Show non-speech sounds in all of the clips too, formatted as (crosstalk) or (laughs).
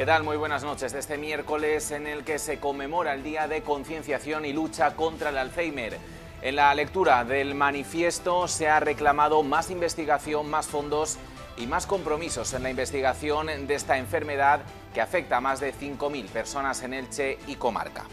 ¿Qué tal? Muy buenas noches. De Este miércoles en el que se conmemora el Día de Concienciación y Lucha contra el Alzheimer. En la lectura del manifiesto se ha reclamado más investigación, más fondos y más compromisos en la investigación de esta enfermedad que afecta a más de 5.000 personas en Elche y comarca.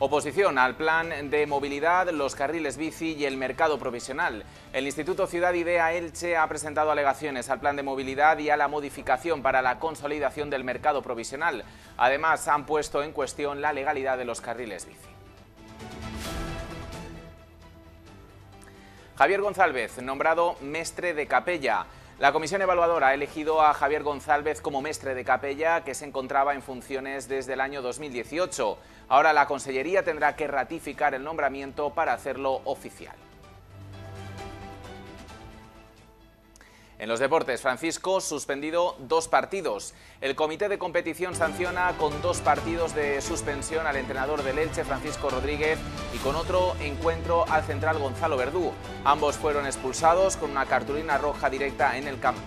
Oposición al plan de movilidad, los carriles bici y el mercado provisional. El Instituto Ciudad Idea Elche ha presentado alegaciones al plan de movilidad y a la modificación para la consolidación del mercado provisional. Además, han puesto en cuestión la legalidad de los carriles bici. Javier González, nombrado mestre de capella. La comisión evaluadora ha elegido a Javier González como mestre de capella que se encontraba en funciones desde el año 2018. Ahora la Consellería tendrá que ratificar el nombramiento para hacerlo oficial. En los deportes, Francisco suspendido dos partidos. El comité de competición sanciona con dos partidos de suspensión al entrenador del Elche, Francisco Rodríguez, y con otro encuentro al central Gonzalo Verdú. Ambos fueron expulsados con una cartulina roja directa en el campo.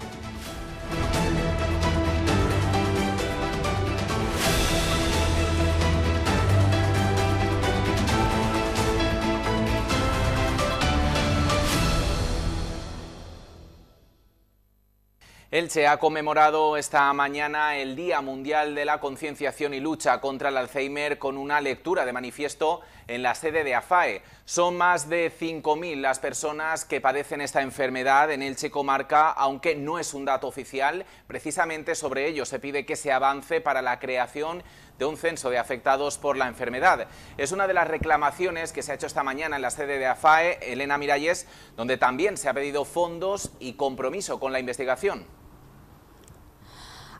Elche ha conmemorado esta mañana el Día Mundial de la Concienciación y Lucha contra el Alzheimer con una lectura de manifiesto en la sede de AFAE. Son más de 5.000 las personas que padecen esta enfermedad en Elche Comarca, aunque no es un dato oficial. Precisamente sobre ello se pide que se avance para la creación de un censo de afectados por la enfermedad. Es una de las reclamaciones que se ha hecho esta mañana en la sede de AFAE, Elena Miralles, donde también se ha pedido fondos y compromiso con la investigación.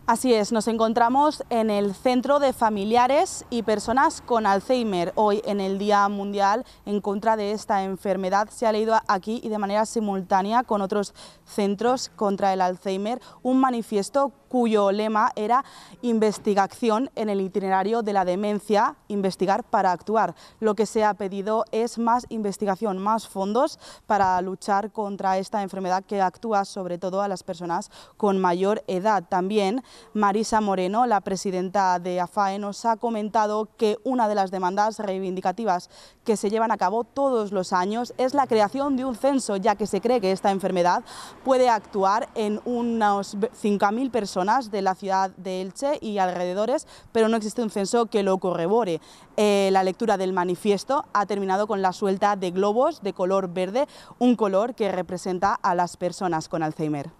Así es, nos encontramos en el Centro de Familiares y Personas con Alzheimer. Hoy, en el Día Mundial en contra de esta enfermedad, se ha leído aquí y de manera simultánea con otros Centros contra el Alzheimer, un manifiesto cuyo lema era investigación en el itinerario de la demencia, investigar para actuar. Lo que se ha pedido es más investigación, más fondos para luchar contra esta enfermedad que actúa sobre todo a las personas con mayor edad. También Marisa Moreno, la presidenta de AFAE, nos ha comentado que una de las demandas reivindicativas que se llevan a cabo todos los años es la creación de un censo, ya que se cree que esta enfermedad puede actuar en unas 5.000 personas de la ciudad de Elche y alrededores, pero no existe un censo que lo corrobore. Eh, la lectura del manifiesto ha terminado con la suelta de globos de color verde, un color que representa a las personas con Alzheimer.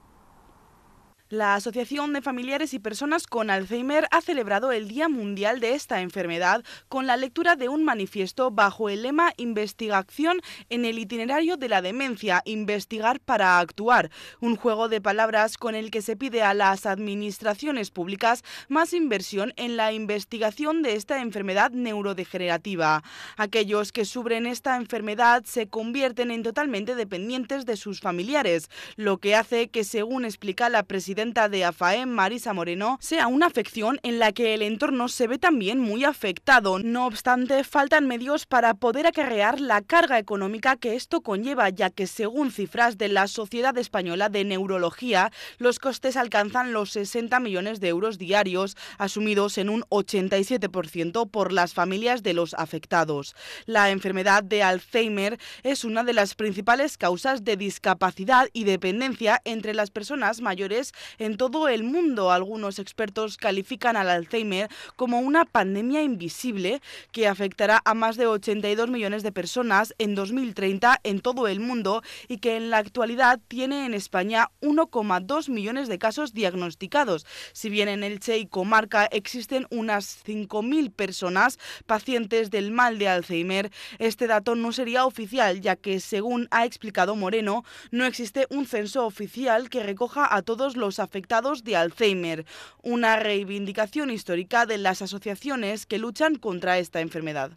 La Asociación de Familiares y Personas con Alzheimer ha celebrado el Día Mundial de esta enfermedad con la lectura de un manifiesto bajo el lema Investigación en el itinerario de la demencia, investigar para actuar, un juego de palabras con el que se pide a las administraciones públicas más inversión en la investigación de esta enfermedad neurodegenerativa. Aquellos que sufren esta enfermedad se convierten en totalmente dependientes de sus familiares, lo que hace que, según explica la presidenta de AFAE, Marisa Moreno, sea una afección en la que el entorno se ve también muy afectado. No obstante, faltan medios para poder acarrear la carga económica que esto conlleva, ya que según cifras de la Sociedad Española de Neurología, los costes alcanzan los 60 millones de euros diarios, asumidos en un 87% por las familias de los afectados. La enfermedad de Alzheimer es una de las principales causas de discapacidad y dependencia entre las personas mayores en todo el mundo. Algunos expertos califican al Alzheimer como una pandemia invisible que afectará a más de 82 millones de personas en 2030 en todo el mundo y que en la actualidad tiene en España 1,2 millones de casos diagnosticados. Si bien en Elche y comarca existen unas 5.000 personas pacientes del mal de Alzheimer, este dato no sería oficial ya que, según ha explicado Moreno, no existe un censo oficial que recoja a todos los afectados de Alzheimer, una reivindicación histórica de las asociaciones que luchan contra esta enfermedad.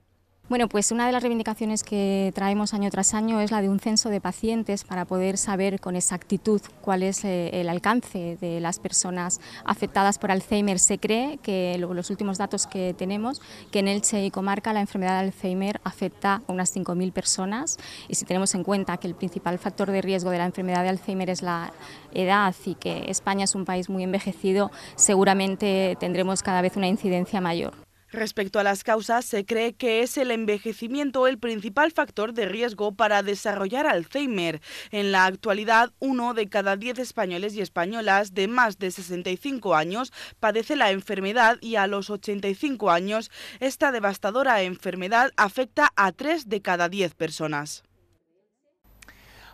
Bueno, pues una de las reivindicaciones que traemos año tras año es la de un censo de pacientes para poder saber con exactitud cuál es eh, el alcance de las personas afectadas por Alzheimer. Se cree que los últimos datos que tenemos, que en Elche y Comarca la enfermedad de Alzheimer afecta a unas 5.000 personas y si tenemos en cuenta que el principal factor de riesgo de la enfermedad de Alzheimer es la edad y que España es un país muy envejecido, seguramente tendremos cada vez una incidencia mayor. Respecto a las causas, se cree que es el envejecimiento el principal factor de riesgo para desarrollar Alzheimer. En la actualidad, uno de cada diez españoles y españolas de más de 65 años padece la enfermedad y a los 85 años esta devastadora enfermedad afecta a tres de cada diez personas.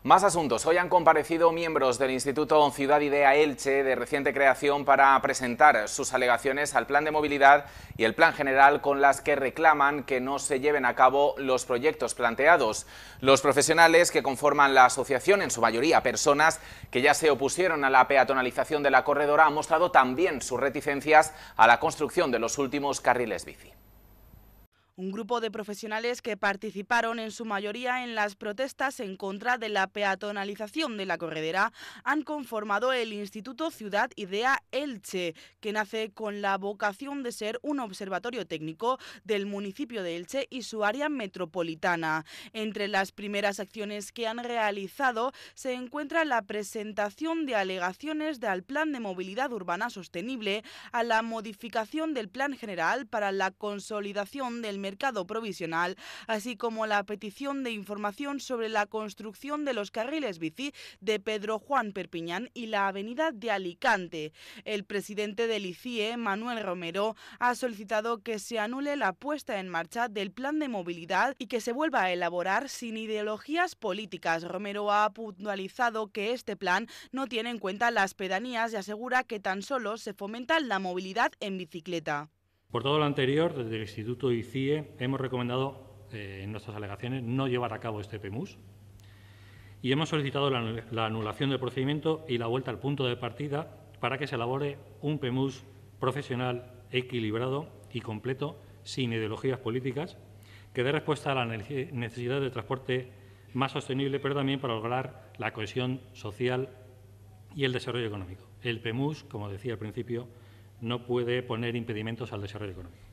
Más asuntos. Hoy han comparecido miembros del Instituto Ciudad Idea Elche de reciente creación para presentar sus alegaciones al plan de movilidad y el plan general con las que reclaman que no se lleven a cabo los proyectos planteados. Los profesionales que conforman la asociación, en su mayoría personas que ya se opusieron a la peatonalización de la corredora, han mostrado también sus reticencias a la construcción de los últimos carriles bici un grupo de profesionales que participaron en su mayoría en las protestas en contra de la peatonalización de la corredera, han conformado el Instituto Ciudad Idea Elche, que nace con la vocación de ser un observatorio técnico del municipio de Elche y su área metropolitana. Entre las primeras acciones que han realizado se encuentra la presentación de alegaciones del Plan de Movilidad Urbana Sostenible a la modificación del Plan General para la consolidación del mercado provisional, así como la petición de información sobre la construcción de los carriles bici de Pedro Juan Perpiñán y la avenida de Alicante. El presidente del ICIE, Manuel Romero, ha solicitado que se anule la puesta en marcha del plan de movilidad y que se vuelva a elaborar sin ideologías políticas. Romero ha puntualizado que este plan no tiene en cuenta las pedanías y asegura que tan solo se fomenta la movilidad en bicicleta. Por todo lo anterior, desde el Instituto ICIE hemos recomendado eh, en nuestras alegaciones no llevar a cabo este PEMUS y hemos solicitado la, anulación del procedimiento y la vuelta al punto de partida para que se elabore un PEMUS profesional, equilibrado y completo, sin ideologías políticas, que dé respuesta a la necesidad de transporte más sostenible, pero también para lograr la cohesión social y el desarrollo económico. El PEMUS, como decía al principio, no puede poner impedimentos al desarrollo económico.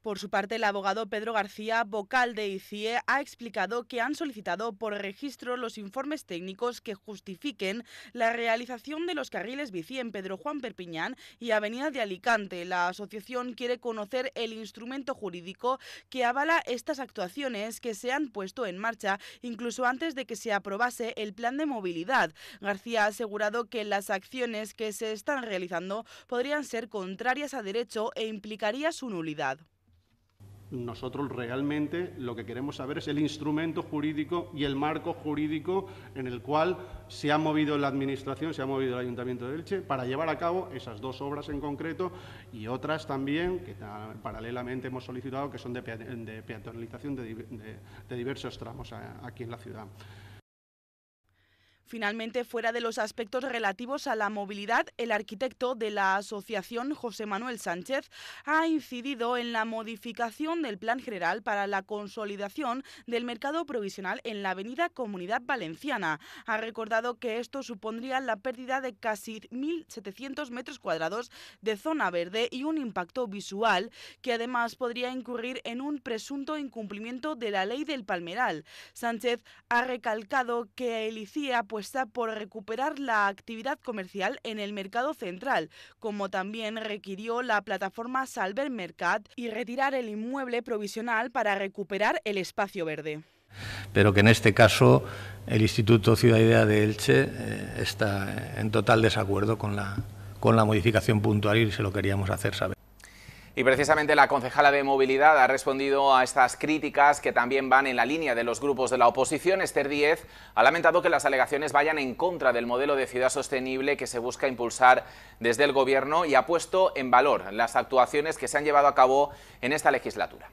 Por su parte, el abogado Pedro García, vocal de ICIE, ha explicado que han solicitado por registro los informes técnicos que justifiquen la realización de los carriles bici en Pedro Juan Perpiñán y Avenida de Alicante. La asociación quiere conocer el instrumento jurídico que avala estas actuaciones que se han puesto en marcha incluso antes de que se aprobase el plan de movilidad. García ha asegurado que las acciones que se están realizando podrían ser contrarias a derecho e implicaría su nulidad. Nosotros realmente lo que queremos saber es el instrumento jurídico y el marco jurídico en el cual se ha movido la Administración, se ha movido el Ayuntamiento de Elche para llevar a cabo esas dos obras en concreto y otras también que paralelamente hemos solicitado que son de, peatonalización de, diversos tramos aquí en la ciudad. Finalmente, fuera de los aspectos relativos a la movilidad, el arquitecto de la asociación José Manuel Sánchez ha incidido en la modificación del plan general para la consolidación del mercado provisional en la avenida Comunidad Valenciana. Ha recordado que esto supondría la pérdida de casi 1.700 metros cuadrados de zona verde y un impacto visual que además podría incurrir en un presunto incumplimiento de la ley del palmeral. Sánchez ha recalcado que el ICIA e pues, por recuperar la actividad comercial en el mercado central, como también requirió la plataforma Salver Mercat y retirar el inmueble provisional para recuperar el espacio verde. Pero que en este caso el Instituto Ciudad Idea de Elche eh, está en total desacuerdo con la, con la modificación puntual y se lo queríamos hacer saber. Y precisamente la concejala de Movilidad ha respondido a estas críticas que también van en la línea de los grupos de la oposición. Esther Díez ha lamentado que las alegaciones vayan en contra del modelo de ciudad sostenible que se busca impulsar desde el Gobierno y ha puesto en valor las actuaciones que se han llevado a cabo en esta legislatura.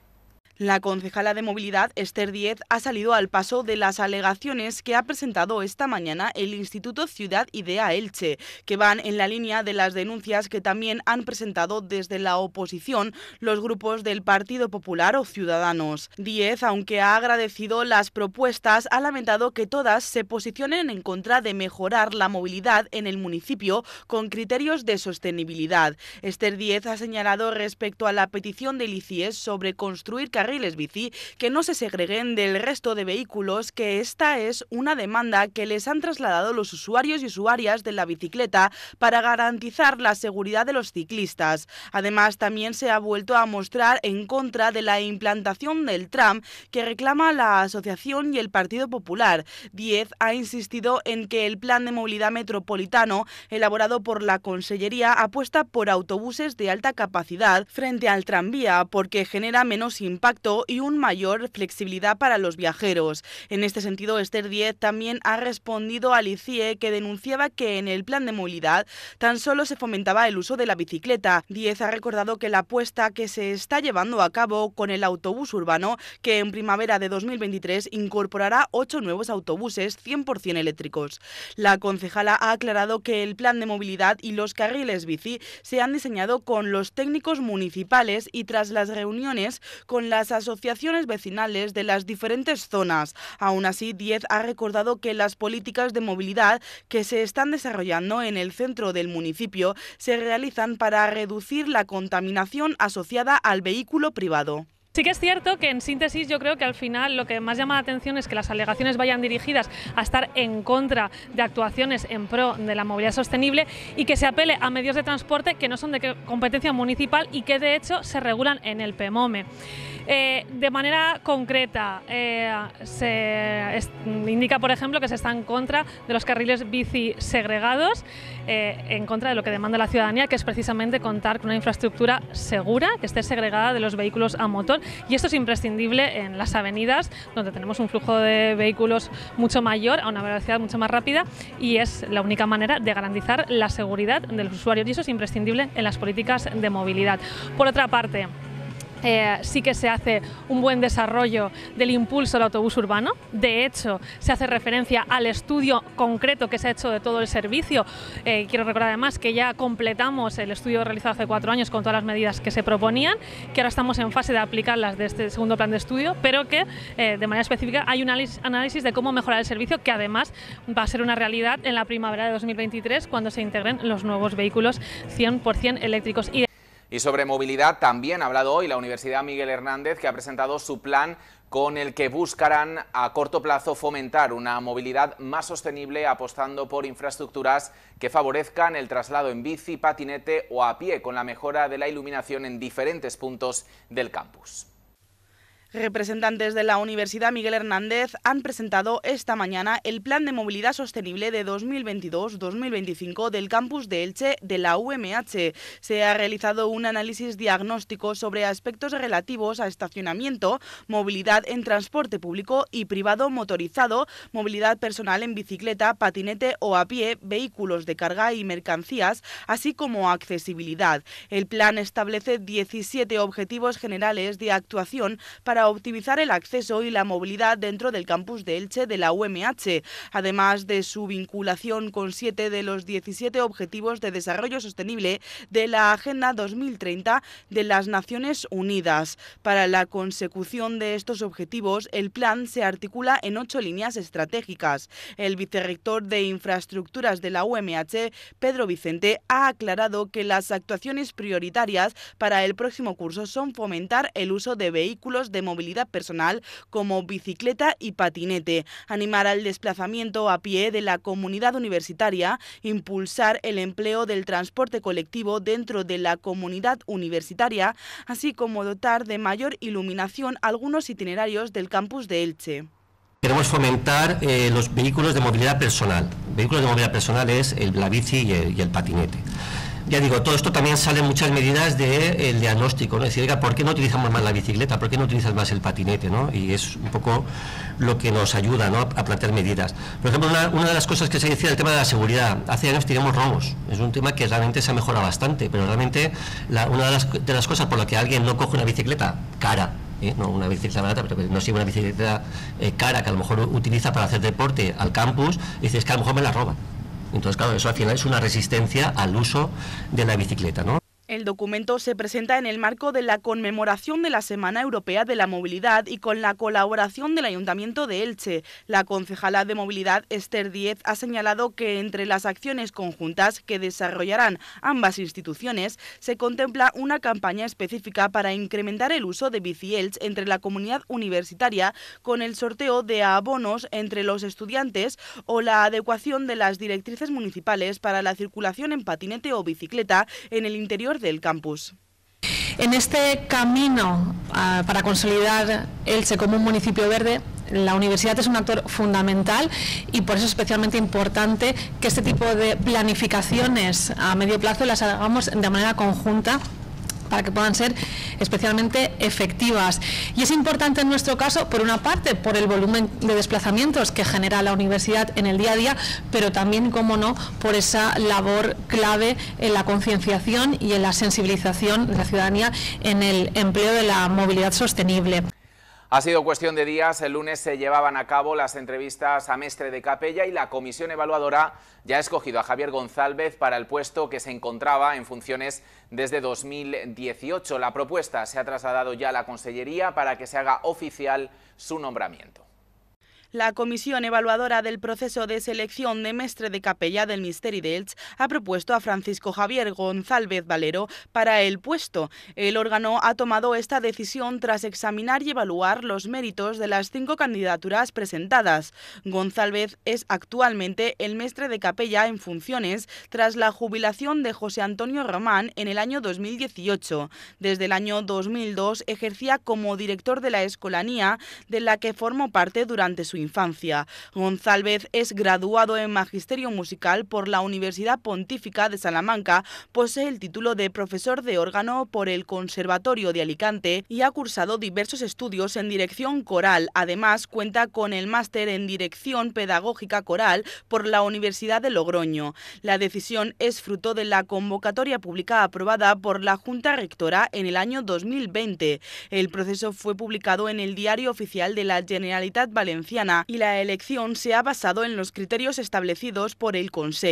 La concejala de movilidad, Esther Diez, ha salido al paso de las alegaciones que ha presentado esta mañana el Instituto Ciudad Idea Elche, que van en la línea de las denuncias que también han presentado desde la oposición los grupos del Partido Popular o Ciudadanos. Diez, aunque ha agradecido las propuestas, ha lamentado que todas se posicionen en contra de mejorar la movilidad en el municipio con criterios de sostenibilidad. Esther Diez ha señalado respecto a la petición del ICIES sobre construir carreteras carriles bici que no se segreguen del resto de vehículos, que esta es una demanda que les han trasladado los usuarios y usuarias de la bicicleta para garantizar la seguridad de los ciclistas. Además, también se ha vuelto a mostrar en contra de la implantación del tram que reclama la Asociación y el Partido Popular. Diez ha insistido en que el plan de movilidad metropolitano elaborado por la Consellería apuesta por autobuses de alta capacidad frente al tranvía porque genera menos impacto y un mayor flexibilidad para los viajeros. En este sentido, Esther Diez también ha respondido al ICIE que denunciaba que en el plan de movilidad tan solo se fomentaba el uso de la bicicleta. Diez ha recordado que la apuesta que se está llevando a cabo con el autobús urbano, que en primavera de 2023 incorporará ocho nuevos autobuses 100% eléctricos. La concejala ha aclarado que el plan de movilidad y los carriles bici se han diseñado con los técnicos municipales y tras las reuniones con las asociaciones vecinales de las diferentes zonas. Aún así, Diez ha recordado que las políticas de movilidad que se están desarrollando en el centro del municipio se realizan para reducir la contaminación asociada al vehículo privado. Sí que es cierto que en síntesis yo creo que al final lo que más llama la atención es que las alegaciones vayan dirigidas a estar en contra de actuaciones en pro de la movilidad sostenible y que se apele a medios de transporte que no son de competencia municipal y que de hecho se regulan en el PEMOME. Eh, de manera concreta, eh, se indica, por ejemplo, que se está en contra de los carriles bici segregados, eh, en contra de lo que demanda la ciudadanía, que es precisamente contar con una infraestructura segura, que esté segregada de los vehículos a motor y esto es imprescindible en las avenidas donde tenemos un flujo de vehículos mucho mayor, a una velocidad mucho más rápida y es la única manera de garantizar la seguridad de los usuarios y eso es imprescindible en las políticas de movilidad. Por otra parte, eh, sí que se hace un buen desarrollo del impulso del autobús urbano. De hecho, se hace referencia al estudio concreto que se ha hecho de todo el servicio. Eh, quiero recordar además que ya completamos el estudio realizado hace cuatro años con todas las medidas que se proponían, que ahora estamos en fase de aplicarlas de este segundo plan de estudio, pero que eh, de manera específica hay un análisis de cómo mejorar el servicio, que además va a ser una realidad en la primavera de 2023 cuando se integren los nuevos vehículos 100% eléctricos. Y y sobre movilidad también ha hablado hoy la Universidad Miguel Hernández, que ha presentado su plan con el que buscarán a corto plazo fomentar una movilidad más sostenible apostando por infraestructuras que favorezcan el traslado en bici, patinete o a pie con la mejora de la iluminación en diferentes puntos del campus. Representantes de la Universidad Miguel Hernández han presentado esta mañana el Plan de Movilidad Sostenible de 2022-2025 del campus de Elche de la UMH. Se ha realizado un análisis diagnóstico sobre aspectos relativos a estacionamiento, movilidad en transporte público y privado motorizado, movilidad personal en bicicleta, patinete o a pie, vehículos de carga y mercancías, así como accesibilidad. El plan establece 17 objetivos generales de actuación para optimizar el acceso y la movilidad dentro del campus de Elche de la UMH, además de su vinculación con siete de los 17 Objetivos de Desarrollo Sostenible de la Agenda 2030 de las Naciones Unidas. Para la consecución de estos objetivos, el plan se articula en ocho líneas estratégicas. El vicerrector de Infraestructuras de la UMH, Pedro Vicente, ha aclarado que las actuaciones prioritarias para el próximo curso son fomentar el uso de vehículos de movilidad movilidad personal como bicicleta y patinete, animar al desplazamiento a pie de la comunidad universitaria, impulsar el empleo del transporte colectivo dentro de la comunidad universitaria, así como dotar de mayor iluminación algunos itinerarios del campus de Elche. Queremos fomentar eh, los vehículos de movilidad personal. Vehículos de movilidad personal es el, la bici y el patinete ya digo, todo esto también sale en muchas medidas del de, eh, diagnóstico, ¿no? Es decir, ¿por qué no utilizamos más la bicicleta? ¿Por qué no utilizas más el patinete? ¿no? Y es un poco lo que nos ayuda a plantear medidas. Por ejemplo, una, de las cosas que se decía el tema de la seguridad. Hace años tiramos romos. Es un tema que realmente se ha mejorado bastante, pero realmente una de las, de las cosas por las que alguien no coge una bicicleta cara, ¿eh? no una bicicleta barata, pero no sigue una bicicleta eh, cara que a lo mejor utiliza para hacer deporte al campus, y dices que a lo mejor me la roban. Entonces, claro, eso al final es una resistencia al uso de la bicicleta, ¿no? El documento se presenta en el marco de la conmemoración de la Semana Europea de la Movilidad y con la colaboración del Ayuntamiento de Elche. La concejala de Movilidad, Esther Díez, ha señalado que entre las acciones conjuntas que desarrollarán ambas instituciones se contempla una campaña específica para incrementar el uso de bici entre la comunidad universitaria con el sorteo de abonos entre los estudiantes o la adecuación de las directrices municipales para la circulación en patinete o bicicleta en el interior del campus. En este camino ah, para consolidar Elche como un municipio verde, la universidad es un actor fundamental y por eso es especialmente importante que este tipo de planificaciones a medio plazo las hagamos de manera conjunta para que puedan ser especialmente efectivas. Y es importante en nuestro caso, por una parte, por el volumen de desplazamientos que genera la universidad en el día a día, pero también, como no, por esa labor clave en la concienciación y en la sensibilización de la ciudadanía en el empleo de la movilidad sostenible. Ha sido cuestión de días, el lunes se llevaban a cabo las entrevistas a Mestre de Capella y la comisión evaluadora ya ha escogido a Javier González para el puesto que se encontraba en funciones desde 2018. La propuesta se ha trasladado ya a la Consellería para que se haga oficial su nombramiento. La comisión evaluadora del proceso de selección de mestre de Capella del Misteri d'Elx ha propuesto a Francisco Javier González Valero para el puesto. El órgano ha tomado esta decisión tras examinar y evaluar los méritos de las cinco candidaturas presentadas. González es actualmente el mestre de capella en funciones tras la jubilación de José Antonio Román en el año 2018. Desde el año 2002 ejercía como director de la Escolanía, de la que formó parte durante su infancia. González es graduado en Magisterio Musical por la Universidad Pontífica de Salamanca, posee el título de profesor de órgano por el Conservatorio de Alicante y ha cursado diversos estudios en dirección coral. Además, cuenta con el máster en dirección pedagógica coral por la Universidad de Logroño. La decisión es fruto de la convocatoria pública aprobada por la Junta Rectora en el año 2020. El proceso fue publicado en el Diario Oficial de la Generalitat Valenciana y la elección se ha basado en los criterios establecidos por el Consejo.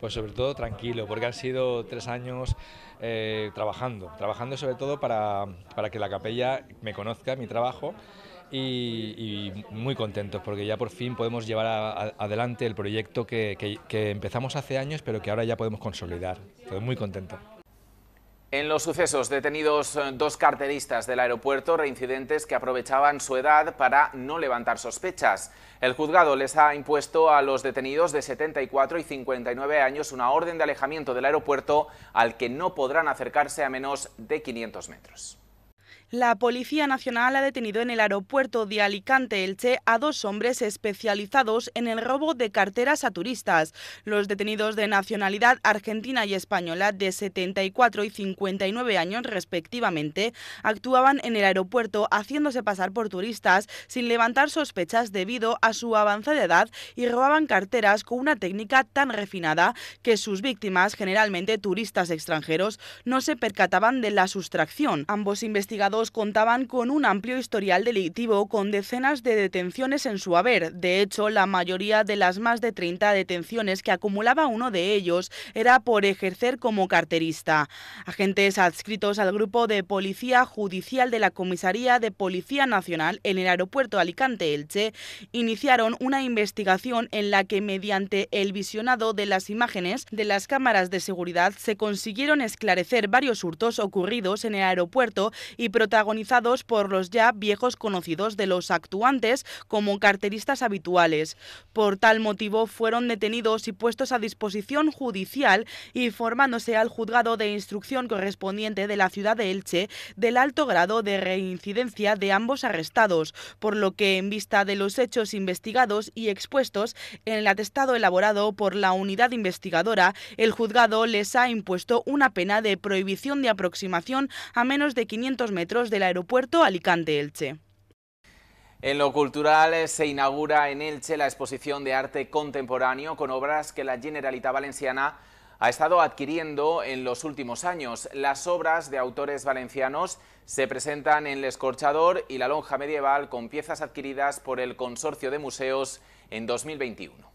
Pues sobre todo tranquilo, porque han sido tres años eh, trabajando, trabajando sobre todo para, que la capella me conozca, mi trabajo. Y, muy contentos porque ya por fin podemos llevar adelante el proyecto que, que empezamos hace años pero que ahora ya podemos consolidar. Estoy muy contento. En los sucesos, detenidos eh, dos carteristas del aeropuerto, reincidentes que aprovechaban su edad para no levantar sospechas. El juzgado les ha impuesto a los detenidos de 74 y 59 años una orden de alejamiento del aeropuerto al que no podrán acercarse a menos de 500 metros. La Policía Nacional ha detenido en el aeropuerto de Alicante Elche a dos hombres especializados en el robo de carteras a turistas. Los detenidos de nacionalidad argentina y española de 74 y 59 años respectivamente actuaban en el aeropuerto haciéndose pasar por turistas sin levantar sospechas debido a su avanzada edad y robaban carteras con una técnica tan refinada que sus víctimas, generalmente turistas extranjeros, no se percataban de la sustracción. Ambos investigadores contaban con un amplio historial delictivo con decenas de detenciones en su haber. De hecho, la mayoría de las más de 30 detenciones que acumulaba uno de ellos era por ejercer como carterista. Agentes adscritos al grupo de policía judicial de la Comisaría de Policía Nacional en el aeropuerto Alicante-Elche iniciaron una investigación en la que mediante el visionado de las imágenes de las cámaras de seguridad se consiguieron esclarecer varios hurtos ocurridos en el aeropuerto y proteger protagonizados por los ya viejos conocidos de los actuantes como carteristas habituales. Por tal motivo fueron detenidos y puestos a disposición judicial, informándose al juzgado de instrucción correspondiente de la ciudad de Elche del alto grado de reincidencia de ambos arrestados, por lo que en vista de los hechos investigados y expuestos en el atestado elaborado por la unidad investigadora, el juzgado les ha impuesto una pena de prohibición de aproximación a menos de 500 metros del aeropuerto Alicante-Elche. En lo cultural eh, se inaugura en Elche la exposición de arte contemporáneo con obras que la Generalitat Valenciana ha estado adquiriendo en los últimos años. Las obras de autores valencianos se presentan en El Escorchador y la Lonja Medieval con piezas adquiridas por el Consorcio de Museos en 2021.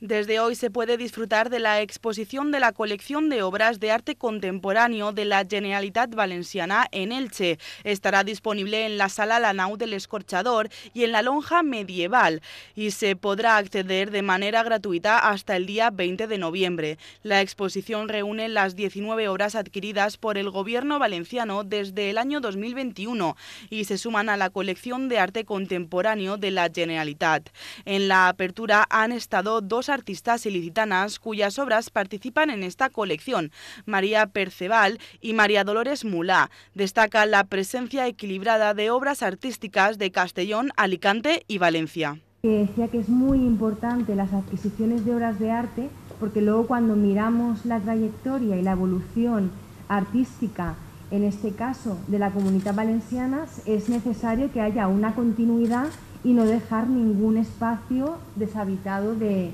Desde hoy se puede disfrutar de la exposición de la colección de obras de arte contemporáneo de la Generalitat Valenciana en Elche. Estará disponible en la Sala Lanau del Escorchador y en la Lonja Medieval y se podrá acceder de manera gratuita hasta el día 20 de noviembre. La exposición reúne las 19 obras adquiridas por el Gobierno valenciano desde el año 2021 y se suman a la colección de arte contemporáneo de la Generalitat. En la apertura han estado dos artistas artistas ilicitanas cuyas obras participan en esta colección, María Perceval y María Dolores Mulá. Destaca la presencia equilibrada de obras artísticas de Castellón, Alicante y Valencia. Eh, decía que es muy importante las adquisiciones de obras de arte porque luego cuando miramos la trayectoria y la evolución artística, en este caso de la comunidad valenciana, es necesario que haya una continuidad y no dejar ningún espacio deshabitado de,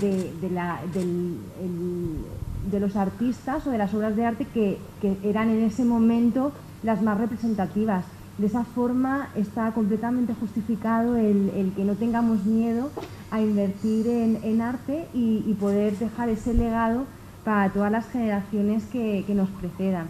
de, los artistas o de las obras de arte que, eran en ese momento las más representativas. De esa forma está completamente justificado el, que no tengamos miedo a invertir en, arte y, poder dejar ese legado para todas las generaciones que nos precedan.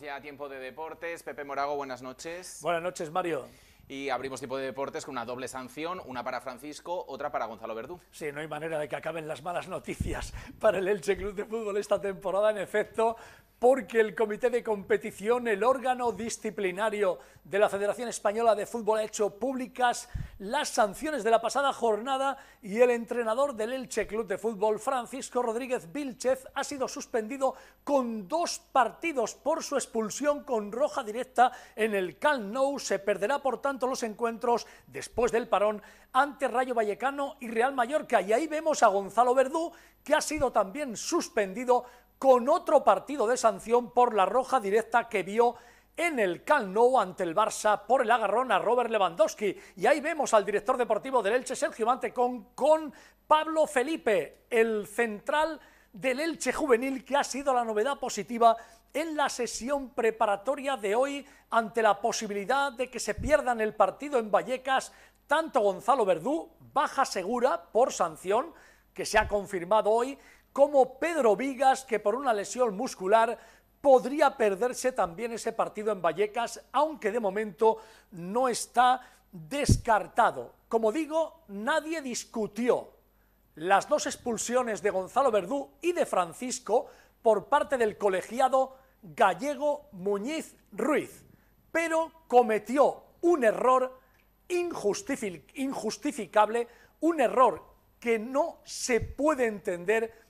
ya tiempo de deportes. Pepe Morago, buenas noches. Buenas noches, Mario. Y abrimos tiempo de deportes con una doble sanción, una para Francisco, otra para Gonzalo Verdú. Sí, no hay manera de que acaben las malas noticias (laughs) para el Elche Club de Fútbol esta temporada. En efecto, porque el Comité de Competición, el órgano disciplinario de la Federación Española de Fútbol, ha hecho públicas las sanciones de la pasada jornada y el entrenador del Elche Club de Fútbol, Francisco Rodríguez Vilchez, ha sido suspendido con dos partidos por su expulsión con roja directa en el cal Nou. Se perderá, por tanto, los encuentros después del parón ante Rayo Vallecano y Real Mallorca. Y ahí vemos a Gonzalo Verdú, que ha sido también suspendido con otro partido de sanción por la roja directa que vio en el Camp ante el Barça por el agarrón a Robert Lewandowski. Y ahí vemos al director deportivo del Elche, Sergio Mantecón, con Pablo Felipe, el central del Elche Juvenil, que ha sido la novedad positiva en la sesión preparatoria de hoy ante la posibilidad de que se pierdan el partido en Vallecas, tanto Gonzalo Verdú, baja segura por sanción, que se ha confirmado hoy, como Pedro Vigas, que por una lesión muscular podría perderse también ese partido en Vallecas, aunque de momento no está descartado. Como digo, nadie discutió las dos expulsiones de Gonzalo Verdú y de Francisco por parte del colegiado gallego Muñiz Ruiz, pero cometió un error injustificable, un error que no se puede entender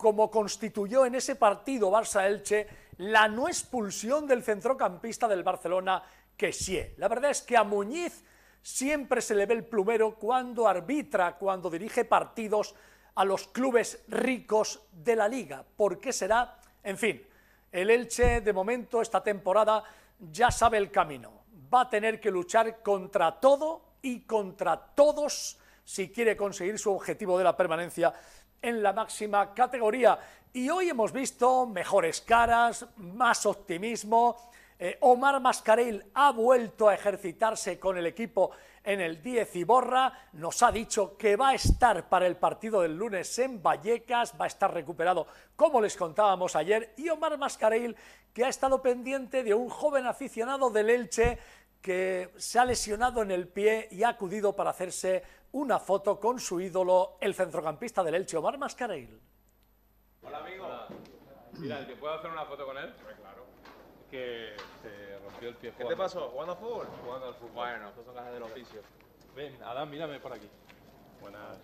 como constituyó en ese partido Barça-Elche la no expulsión del centrocampista del Barcelona, que sí. La verdad es que a Muñiz siempre se le ve el plumero cuando arbitra, cuando dirige partidos a los clubes ricos de la liga. ¿Por qué será? En fin, el Elche de momento esta temporada ya sabe el camino. Va a tener que luchar contra todo y contra todos si quiere conseguir su objetivo de la permanencia en la máxima categoría. Y hoy hemos visto mejores caras, más optimismo. Eh, Omar Mascarell ha vuelto a ejercitarse con el equipo en el 10 y borra. Nos ha dicho que va a estar para el partido del lunes en Vallecas, va a estar recuperado, como les contábamos ayer. Y Omar Mascarell, que ha estado pendiente de un joven aficionado del Elche que se ha lesionado en el pie y ha acudido para hacerse una foto con su ídolo, el centrocampista del Elche, Omar Mascarell. Hola, amigo. Mira, ¿te puedo hacer una foto con él, claro. Es que se rompió el pie. ¿Qué te pasó? ¿Jugando al fútbol? Bueno, estos son casas del oficio. Ven, Adán, mírame por aquí. Buenas.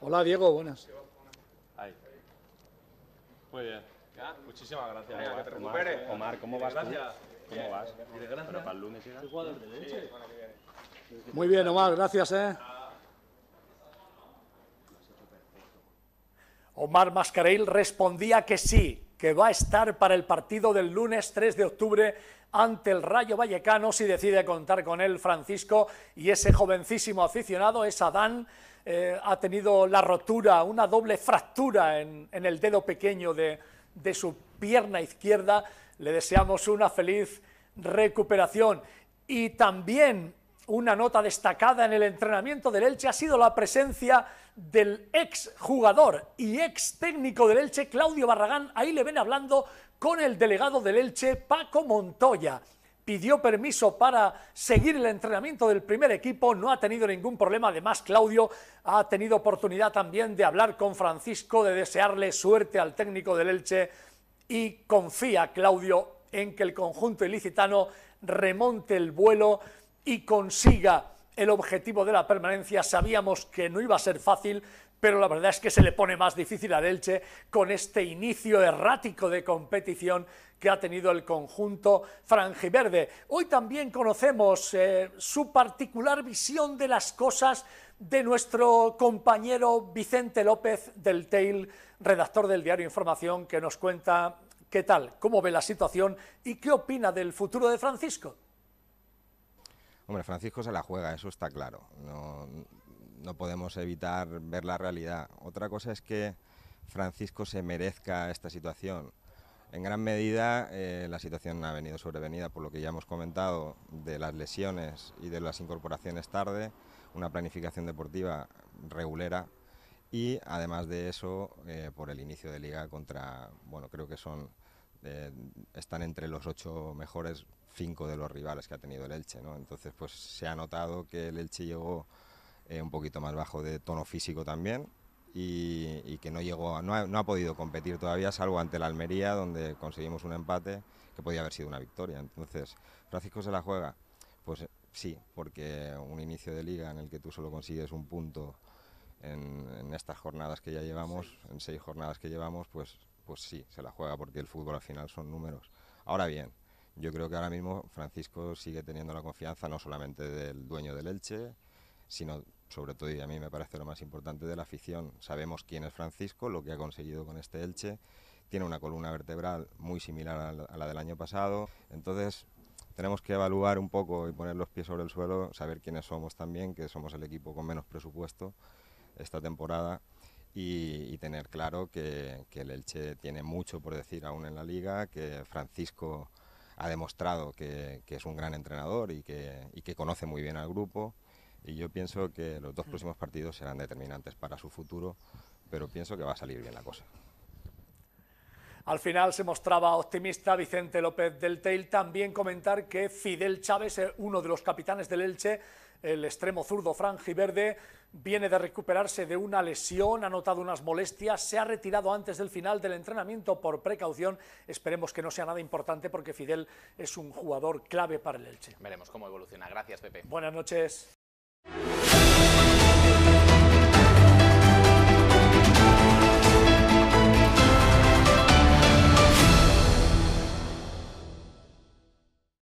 Hola, Diego, buenas. Ahí. Muy bien. Muchísimas gracias. Omar, ¿cómo vas Gracias. Muy bien, Omar, gracias, eh. Omar Mascarell respondía que sí, que va a estar para el partido del lunes 3 de octubre ante el Rayo Vallecano si decide contar con él Francisco y ese jovencísimo aficionado es Adán, eh, ha tenido la rotura, una doble fractura en, el dedo pequeño de su pierna izquierda le deseamos una feliz recuperación. Y también una nota destacada en el entrenamiento del Elche ha sido la presencia del ex jugador y ex técnico del Elche, Claudio Barragán. Ahí le ven hablando con el delegado del Elche, Paco Montoya. Pidió permiso para seguir el entrenamiento del primer equipo, no ha tenido ningún problema. Además, Claudio ha tenido oportunidad también de hablar con Francisco, de desearle suerte al técnico del Elche y confía Claudio en que el conjunto ilicitano remonte el vuelo y consiga el objetivo de la permanencia. Sabíamos que no iba a ser fácil, pero la verdad es que se le pone más difícil a Delche con este inicio errático de competición que ha tenido el conjunto franjiverde. Hoy también conocemos eh, su particular visión de las cosas de nuestro compañero Vicente López del TEIL, redactor del diario Información, que nos cuenta qué tal, cómo ve la situación y qué opina del futuro de Francisco. Hombre, Francisco se la juega, eso está claro. No, no podemos evitar ver la realidad. Otra cosa es que Francisco se merezca esta situación. En gran medida eh, la situación ha venido sobrevenida por lo que ya hemos comentado de las lesiones y de las incorporaciones tarde una planificación deportiva regulera y además de eso, eh, por el inicio de liga contra, bueno, creo que son, eh, están entre los ocho mejores cinco de los rivales que ha tenido el Elche, ¿no? Entonces, pues se ha notado que el Elche llegó eh, un poquito más bajo de tono físico también y, que no llegó, no, ha, podido competir todavía, salvo ante la Almería, donde conseguimos un empate que podía haber sido una victoria. Entonces, Francisco se la juega, pues sí, porque un inicio de liga en el que tú solo consigues un punto en, estas jornadas que ya llevamos, en seis jornadas que llevamos, pues, pues sí, se la juega porque el fútbol al final son números. Ahora bien, yo creo que ahora mismo Francisco sigue teniendo la confianza no solamente del dueño del Elche, sino sobre todo, y a mí me parece lo más importante, de la afición. Sabemos quién es Francisco, lo que ha conseguido con este Elche, tiene una columna vertebral muy similar a la, a la del año pasado, entonces tenemos que evaluar un poco y poner los pies sobre el suelo, saber quiénes somos también, que somos el equipo con menos presupuesto esta temporada y, tener claro que, el Elche tiene mucho por decir aún en la liga, que Francisco ha demostrado que, es un gran entrenador y que conoce muy bien al grupo y yo pienso que los dos mm. próximos partidos serán determinantes para su futuro, pero pienso que va a salir bien la cosa. Al final se mostraba optimista Vicente López del Teil. También comentar que Fidel Chávez, eh, uno de los capitanes del Elche, el extremo zurdo Verde viene de recuperarse de una lesión, ha notado unas molestias, se ha retirado antes del final del entrenamiento por precaución. Esperemos que no sea nada importante porque Fidel es un jugador clave para el Elche. Veremos cómo evoluciona. Gracias, Pepe. Buenas noches.